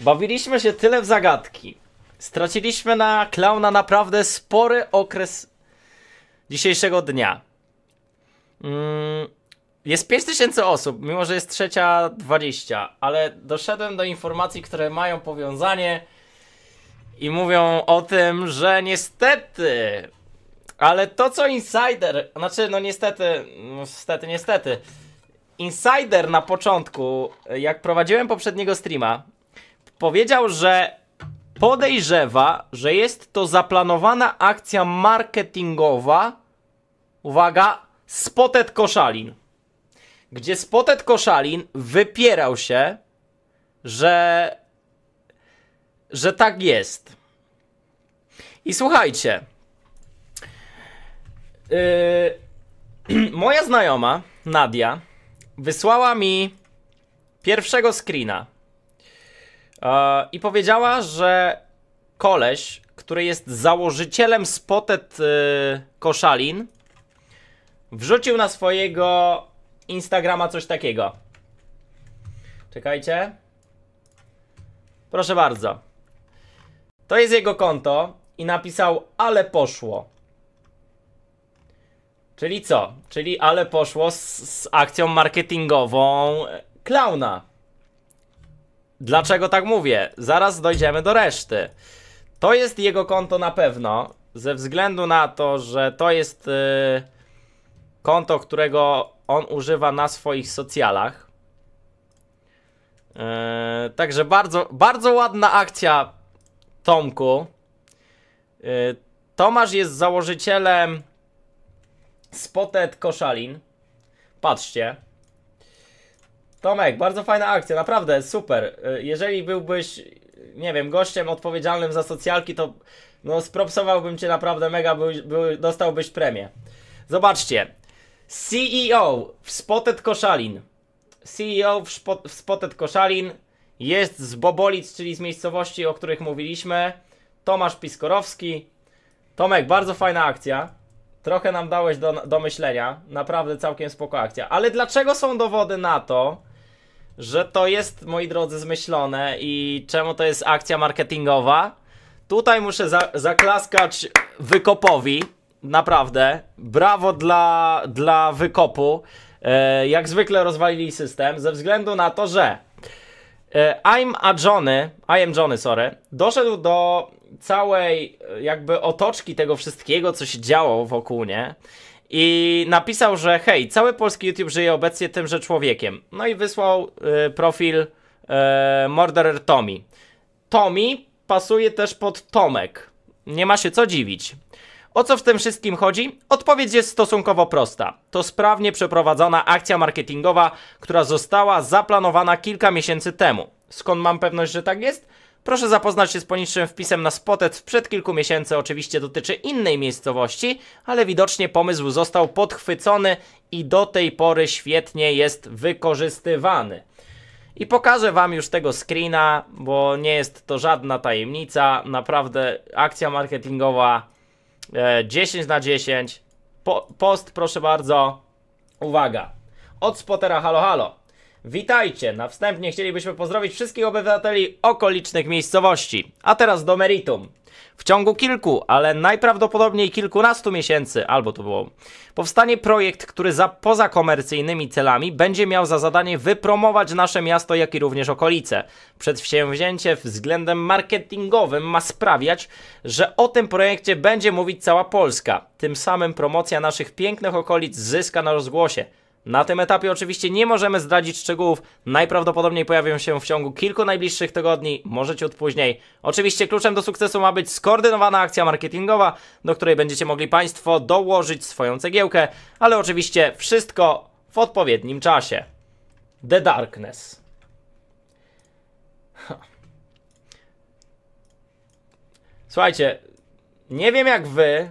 Bawiliśmy się tyle w zagadki. Straciliśmy na klauna naprawdę spory okres dzisiejszego dnia. Mm, jest 5000 osób, mimo że jest trzecia 20, ale doszedłem do informacji, które mają powiązanie i mówią o tym, że niestety, ale to co Insider, znaczy no niestety, no niestety, niestety, Insider na początku, jak prowadziłem poprzedniego streama, powiedział, że podejrzewa, że jest to zaplanowana akcja marketingowa. Uwaga, Spotet Koszalin. Gdzie Spotet Koszalin wypierał się, że, że tak jest. I słuchajcie. Yy, moja znajoma, Nadia, wysłała mi pierwszego screena E, I powiedziała, że koleś, który jest założycielem Spotted e, Koszalin, wrzucił na swojego Instagrama coś takiego. Czekajcie. Proszę bardzo. To jest jego konto i napisał, ale poszło. Czyli co? Czyli ale poszło z, z akcją marketingową e, klauna. Dlaczego tak mówię? Zaraz dojdziemy do reszty. To jest jego konto na pewno, ze względu na to, że to jest yy, konto, którego on używa na swoich socjalach. Yy, także bardzo, bardzo ładna akcja Tomku. Yy, Tomasz jest założycielem Spotted Koszalin. Patrzcie. Tomek, bardzo fajna akcja, naprawdę super. Y, jeżeli byłbyś, nie wiem, gościem odpowiedzialnym za socjalki, to no spropsowałbym cię naprawdę mega, by, by, dostałbyś premię. Zobaczcie. CEO w Spotted Koszalin. CEO w, szpo, w Spotted Koszalin jest z Bobolic, czyli z miejscowości, o których mówiliśmy. Tomasz Piskorowski. Tomek, bardzo fajna akcja. Trochę nam dałeś do, do myślenia. Naprawdę całkiem spoko akcja. Ale dlaczego są dowody na to, że to jest, moi drodzy, zmyślone i czemu to jest akcja marketingowa. Tutaj muszę za zaklaskać Wykopowi, naprawdę. Brawo dla, dla Wykopu. E, jak zwykle rozwalili system, ze względu na to, że e, I'm a Johnny, I am Johnny, sorry, doszedł do całej e, jakby otoczki tego wszystkiego, co się działo wokół, nie? i napisał, że hej, cały polski YouTube żyje obecnie tymże człowiekiem. No i wysłał y, profil y, Murderer Tommy. Tommy pasuje też pod Tomek. Nie ma się co dziwić. O co w tym wszystkim chodzi? Odpowiedź jest stosunkowo prosta. To sprawnie przeprowadzona akcja marketingowa, która została zaplanowana kilka miesięcy temu. Skąd mam pewność, że tak jest? Proszę zapoznać się z poniższym wpisem na Spotet sprzed kilku miesięcy, oczywiście dotyczy innej miejscowości, ale widocznie pomysł został podchwycony i do tej pory świetnie jest wykorzystywany. I pokażę wam już tego screena, bo nie jest to żadna tajemnica, naprawdę akcja marketingowa 10 e, na 10. Po, post proszę bardzo, uwaga, od spotera halo halo. Witajcie! Na wstępnie chcielibyśmy pozdrowić wszystkich obywateli okolicznych miejscowości. A teraz do meritum. W ciągu kilku, ale najprawdopodobniej kilkunastu miesięcy, albo to było, powstanie projekt, który za poza komercyjnymi celami będzie miał za zadanie wypromować nasze miasto, jak i również okolice. Przedsięwzięcie względem marketingowym ma sprawiać, że o tym projekcie będzie mówić cała Polska. Tym samym promocja naszych pięknych okolic zyska na rozgłosie. Na tym etapie oczywiście nie możemy zdradzić szczegółów, najprawdopodobniej pojawią się w ciągu kilku najbliższych tygodni, może ciut później. Oczywiście kluczem do sukcesu ma być skoordynowana akcja marketingowa, do której będziecie mogli Państwo dołożyć swoją cegiełkę, ale oczywiście wszystko w odpowiednim czasie. The Darkness. Słuchajcie, nie wiem jak wy,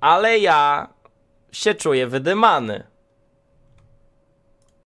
ale ja się czuję wydymany.